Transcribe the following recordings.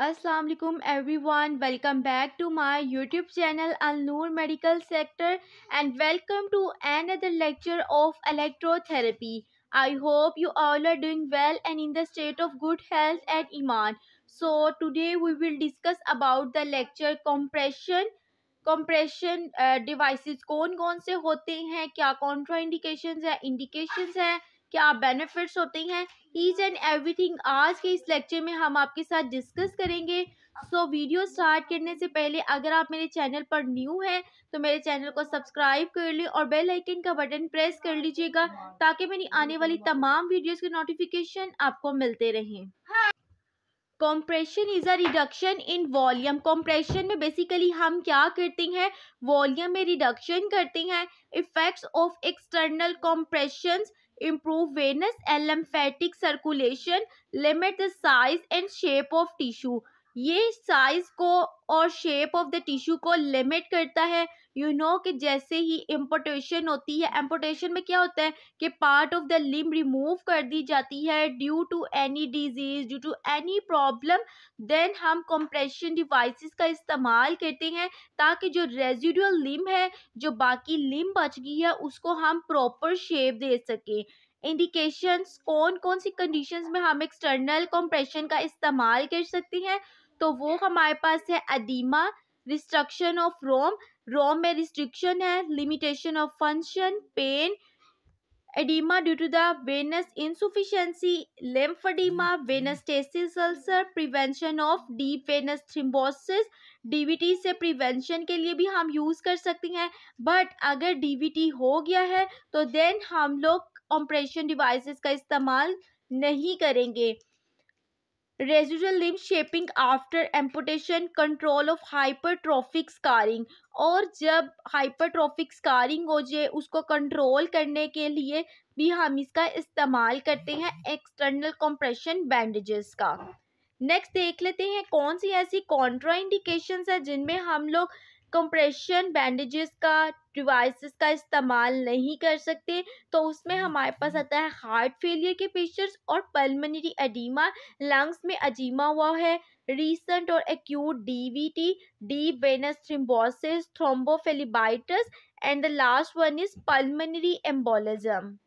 अस्सलाम every one welcome back to my YouTube channel अनूर medical sector and welcome to other lecture of electrotherapy I hope you all are doing well and in the state of good health and ईमान so today we will discuss about the lecture compression compression devices कौन कौन से होते हैं क्या Contra indication है indication हैं क्या बेनिफिट्स होते हैं ईच एंड एवरीथिंग आज के इस लेक्चर में हम आपके साथ डिस्कस करेंगे सो so, वीडियो स्टार्ट करने से पहले अगर आप मेरे चैनल पर न्यू हैं तो मेरे चैनल को सब्सक्राइब कर लें और बेल आइकन का बटन प्रेस कर लीजिएगा ताकि मेरी आने वाली तमाम वीडियोस के नोटिफिकेशन आपको मिलते रहें compression is a reduction in volume compression में बेसिकली हम क्या करते हैं वॉल्यूम में रिडक्शन करते हैं effects of external compression improve venous and circulation limit the size and shape of tissue ये साइज को और शेप ऑफ द टिश्यू को लिमिट करता है यू you नो know कि जैसे ही एम्पोटेशन होती है एम्पोटेशन में क्या होता है कि part of the limb remove कर दी जाती है due to any disease due to any problem then हम कंप्रेशन डिवाइसेस का इस्तेमाल करते हैं ताकि जो रेजिडुअल लिम है जो बाकी लिम बच गई है उसको हम प्रॉपर शेप दे सकें इंडिकेशंस कौन कौन सी कंडीशंस में हम एक्सटर्नल कंप्रेशन का इस्तेमाल कर सकते हैं तो वो हमारे पास है अदीमा रिस्ट्रक्शन ऑफ रोम रोम में रिस्ट्रिक्शन है limitation of function pain edema due to the venous insufficiency, lymphedema, hmm, hmm. venous stasis ulcer, prevention of deep venous DVT से प्रिवेंशन के लिए भी हम यूज़ कर सकते हैं बट अगर डीवीटी हो गया है तो देन हम लोग ऑपरेशन डिवाइसेस का इस्तेमाल नहीं करेंगे residual shaping after amputation control of hyper hypertrophic scarring और जब हाइपरट्रॉफिक स्कारिंग हो जाए उसको कंट्रोल करने के लिए भी हम इसका इस्तेमाल करते हैं एक्सटर्नल कंप्रेशन बैंडेजेस का नेक्स्ट देख लेते हैं कौन सी ऐसी कॉन्ट्रा इंडिकेशन है जिनमें हम लोग कंप्रेशन बैंडेजेस का डिवाइसेस का इस्तेमाल नहीं कर सकते तो उसमें हम्म, हमारे पास हम्म। आता है हार्ट फेलियर के पेशेंट्स और पल्मोनरी एडिमा लंग्स में अजीमा हुआ है रीसेंट और acute DVT deep venous thrombosis thrombophlebitis and the last one is pulmonary embolism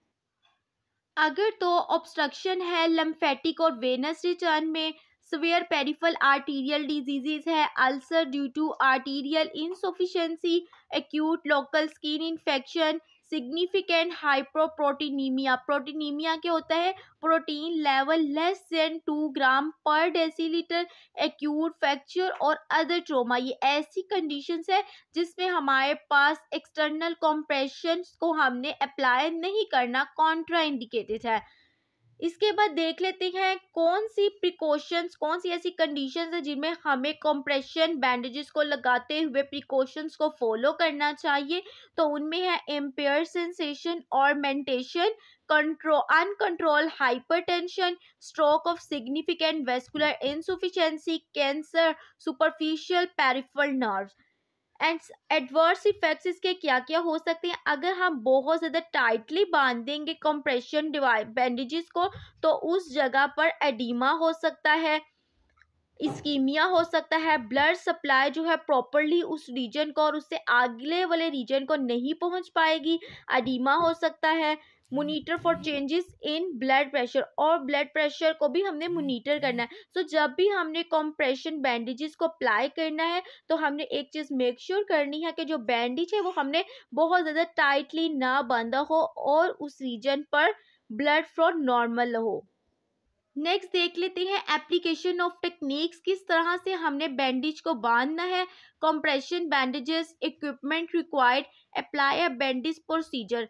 अगर तो ऑब्स्ट्रक्शन है लम्फेटिक और वेनस रिटर्न में सवेयर पेरिफल आर्टीरियल डिजीजेज है ulcer due to arterial insufficiency acute local skin infection significant hypoproteinemia proteinemia क्या होता है protein level less than two gram per decilitre acute fracture और अदर ट्रोमा ये ऐसी condition है जिसमें हमारे पास एक्सटर्नल कॉम्प्रेशन को हमने अप्लाई नहीं करना कॉन्ट्राइंडिकेटेड है इसके बाद देख लेते हैं कौन सी प्रिकॉशंस कौन सी ऐसी कंडीशंस है जिनमें हमें कंप्रेशन बैंडेजेस को लगाते हुए प्रिकॉशंस को फॉलो करना चाहिए तो उनमें है एम्पेयर सेंसेशन और mentation control uncontrolled hypertension stroke of significant vascular insufficiency cancer superficial peripheral nerves and adverse effects इसके क्या क्या हो सकते हैं अगर हम बहुत ज़्यादा टाइटली बांध देंगे कंप्रेशन बैंडेजेस को तो उस जगह पर एडिमा हो सकता है इस्कीमिया हो सकता है ब्लड सप्लाई जो है प्रॉपरली उस रीजन को और उससे अगले वाले रीजन को नहीं पहुंच पाएगी एडिमा हो सकता है monitor for changes in blood pressure और ब्लड प्रेशर को भी हमने मोनीटर करना है सो so, जब भी हमने कॉम्प्रेशन बैंडेजेस को अप्लाई करना है तो हमने एक चीज़ मेक श्योर करनी है कि जो बैंडेज है वो हमने बहुत ज़्यादा टाइटली ना बांधा हो और उस रीजन पर ब्लड फ्लो नॉर्मल हो नेक्स्ट देख लेते हैं एप्लीकेशन ऑफ टेक्निक्स किस तरह से हमने बैंडेज को बांधना है compression bandages equipment required apply a bandage procedure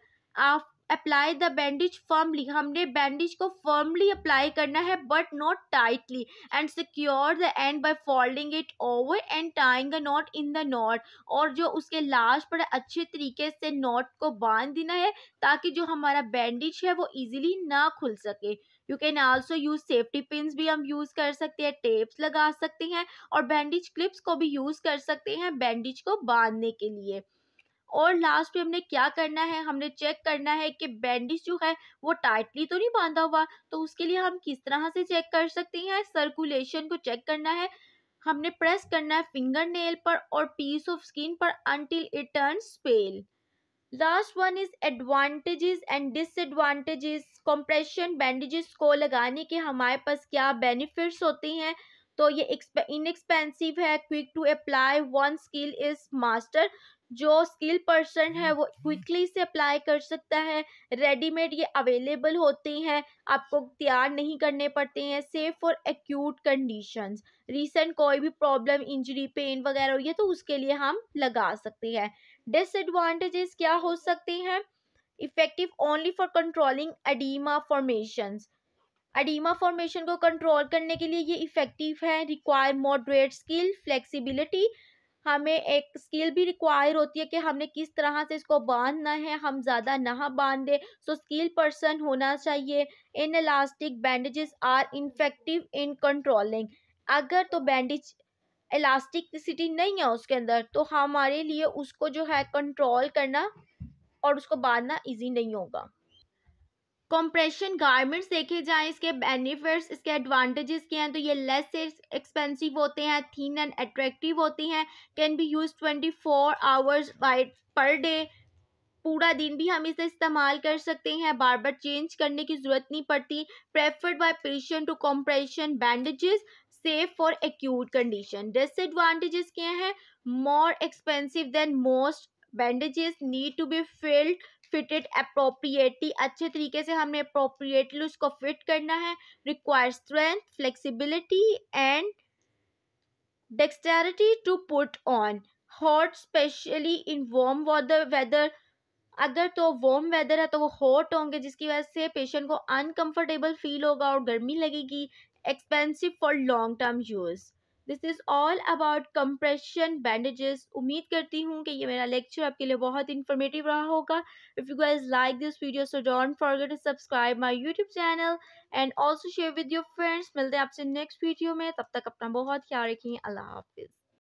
after apply the bandage firmly हमने बैंडेज को फर्मली अप्लाई करना है but not tightly and secure the end by folding it over and tying a knot in the knot और जो उसके last पर अच्छे तरीके से नॉट को बांध देना है ताकि जो हमारा बैंडेज है वो ईजिली ना खुल सके you can also use safety pin भी हम यूज कर सकते हैं टेप्स लगा सकते हैं और बैंडेज क्लिप्स को भी यूज कर सकते हैं बैंडेज को बांधने के लिए और लास्ट में हमने क्या करना है हमने चेक करना है कि बैंडेज जो है वो टाइटली तो नहीं बांधा हुआ तो उसके लिए हम किस तरह से चेक कर सकते हैं सर्कुलेशन को चेक करना है हमने प्रेस करना है फिंगर नेल पर और पीस ऑफ स्किन पर until it turn pale last one is advantages and disadvantages compression bandages को लगाने के हमारे पास क्या बेनिफिट्स होते हैं तो ये इनएक्सपेंसिव है quick to apply one skill is master जो स्किल पर्सन है वो क्विकली mm-hmm. से अप्लाई कर सकता है रेडीमेड ये अवेलेबल होते हैं आपको तैयार नहीं करने पड़ते हैं safe for acute conditions recent कोई भी प्रॉब्लम इंजरी पेन वगैरह हो ये तो उसके लिए हम लगा सकते हैं डिसएडवांटेजेस क्या हो सकते हैं effective only for controlling edema formations edema formation को कंट्रोल करने के लिए ये इफ़ेक्टिव है रिक्वायर मॉडरेट स्किल फ्लेक्सिबिलिटी हमें एक स्किल भी रिक्वायर होती है कि हमने किस तरह से इसको बांधना है हम ज़्यादा ना बांध दें सो तो स्किल पर्सन होना चाहिए in elastic bandages are ineffective in controlling अगर तो बैंडेज इलास्टिकसिटी नहीं है उसके अंदर तो हमारे लिए उसको जो है कंट्रोल करना और उसको बांधना इजी नहीं होगा कंप्रेशन गारमेंट्स देखे जाएं इसके बेनिफिट्स इसके एडवांटेजेस क्या हैं तो ये लेस एक्सपेंसिव होते हैं थीन एंड अट्रैक्टिव होती हैं can be use twenty four hours by per day पूरा दिन भी हम इसे इस्तेमाल कर सकते हैं बार बार चेंज करने की ज़रूरत नहीं पड़ती preferred by patient to compression bandages safe for acute condition disadvantages क्या हैं more expensive than most bandages need to be filled fitted appropriately अच्छे तरीके से हमें अप्रोप्रिएटली उसको फिट करना है require strength flexibility and dexterity to put on hot especially in warm weather weather अगर तो वॉर्म वेदर है तो वो हॉट होंगे जिसकी वजह से पेशेंट को अनकम्फर्टेबल फील होगा और गर्मी लगेगी expensive for long term use this is all about compression bandages उम्मीद करती हूँ कि ये मेरा लेक्चर आपके लिए बहुत इन्फॉर्मेटिव रहा होगा if you guys like this video so don't forget to subscribe my YouTube channel and also share with your friends मिलते हैं आपसे नेक्स्ट वीडियो में तब तक अपना बहुत ख्याल रखें अल्लाह हाफिज़